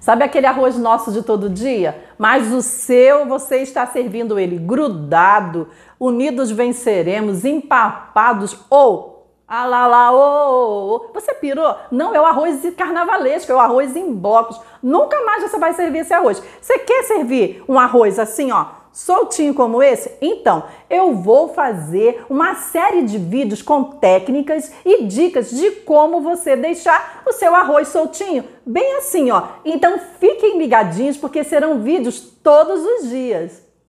Sabe aquele arroz nosso de todo dia? Mas o seu, você está servindo ele grudado, unidos venceremos, empapados ou ah lá lá, ô, oh, oh, oh. Você pirou? Não, é o arroz carnavalesco, é o arroz em blocos. Nunca mais você vai servir esse arroz. Você quer servir um arroz assim, ó, soltinho como esse? Então, eu vou fazer uma série de vídeos com técnicas e dicas de como você deixar o seu arroz soltinho, bem assim, ó. Então, fiquem ligadinhos porque serão vídeos todos os dias.